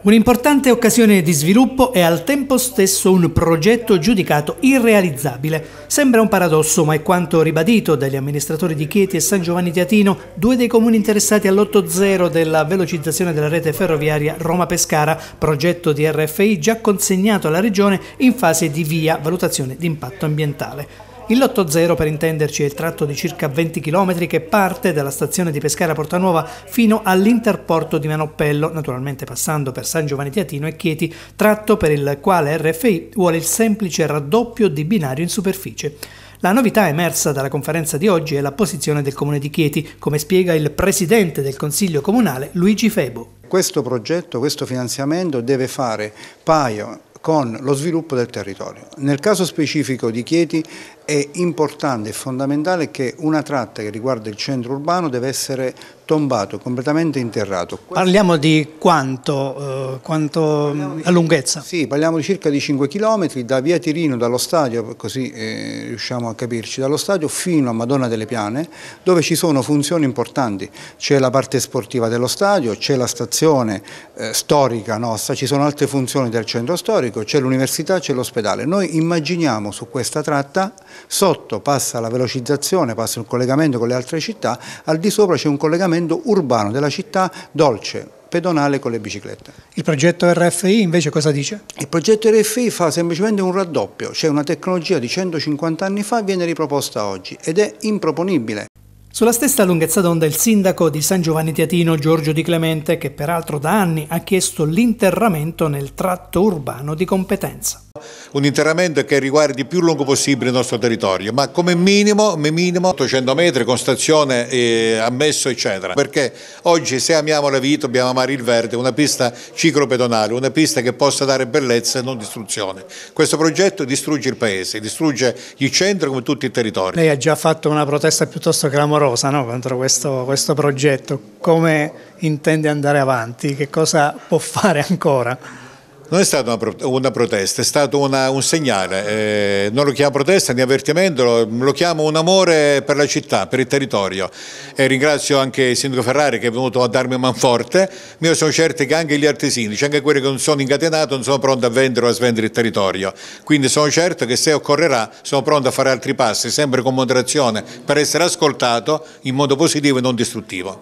Un'importante occasione di sviluppo e al tempo stesso un progetto giudicato irrealizzabile. Sembra un paradosso, ma è quanto ribadito dagli amministratori di Chieti e San Giovanni Tiatino, due dei comuni interessati all'8-0 della velocizzazione della rete ferroviaria Roma-Pescara, progetto di RFI già consegnato alla Regione in fase di via valutazione di impatto ambientale. Il lotto 0 per intenderci è il tratto di circa 20 km che parte dalla stazione di Pescara Portanuova fino all'interporto di Manoppello, naturalmente passando per San Giovanni Teatino e Chieti, tratto per il quale RFI vuole il semplice raddoppio di binario in superficie. La novità emersa dalla conferenza di oggi è la posizione del comune di Chieti, come spiega il presidente del Consiglio Comunale Luigi Febo. Questo progetto, questo finanziamento deve fare paio con lo sviluppo del territorio. Nel caso specifico di Chieti è importante e fondamentale che una tratta che riguarda il centro urbano deve essere tombato, completamente interrato. Parliamo di quanto, eh, quanto di, a lunghezza? Sì, parliamo di circa di 5 km da via Tirino, dallo stadio, così eh, riusciamo a capirci, dallo stadio fino a Madonna delle Piane, dove ci sono funzioni importanti. C'è la parte sportiva dello stadio, c'è la stazione eh, storica nostra, ci sono altre funzioni del centro storico, storico, c'è l'università, c'è l'ospedale. Noi immaginiamo su questa tratta, sotto passa la velocizzazione, passa il collegamento con le altre città, al di sopra c'è un collegamento urbano della città dolce, pedonale con le biciclette. Il progetto RFI invece cosa dice? Il progetto RFI fa semplicemente un raddoppio, c'è una tecnologia di 150 anni fa viene riproposta oggi ed è improponibile. Sulla stessa lunghezza d'onda il sindaco di San Giovanni Tiatino Giorgio Di Clemente, che peraltro da anni ha chiesto l'interramento nel tratto urbano di competenza. Un interramento che riguardi più lungo possibile il nostro territorio, ma come minimo, minimo 800 metri con stazione eh, ammesso eccetera, perché oggi se amiamo la vita dobbiamo amare il verde, una pista ciclopedonale, una pista che possa dare bellezza e non distruzione. Questo progetto distrugge il paese, distrugge il centro come tutti i territori. Lei ha già fatto una protesta piuttosto clamorosa rosa no? contro questo, questo progetto, come intende andare avanti, che cosa può fare ancora? Non è stata una, protesta, è stato una, un segnale, eh, non lo chiamo protesta né avvertimento, lo, lo, chiamo un amore per la città, per il territorio e ringrazio anche il sindaco Ferrari che è venuto a darmi un manforte, io sono certo che anche gli artesini, cioè anche quelli che non sono incatenati, non sono pronti a vendere o a svendere il territorio, quindi sono certo che se occorrerà sono pronto a fare altri passi, sempre con moderazione, per essere ascoltato in modo positivo e non distruttivo.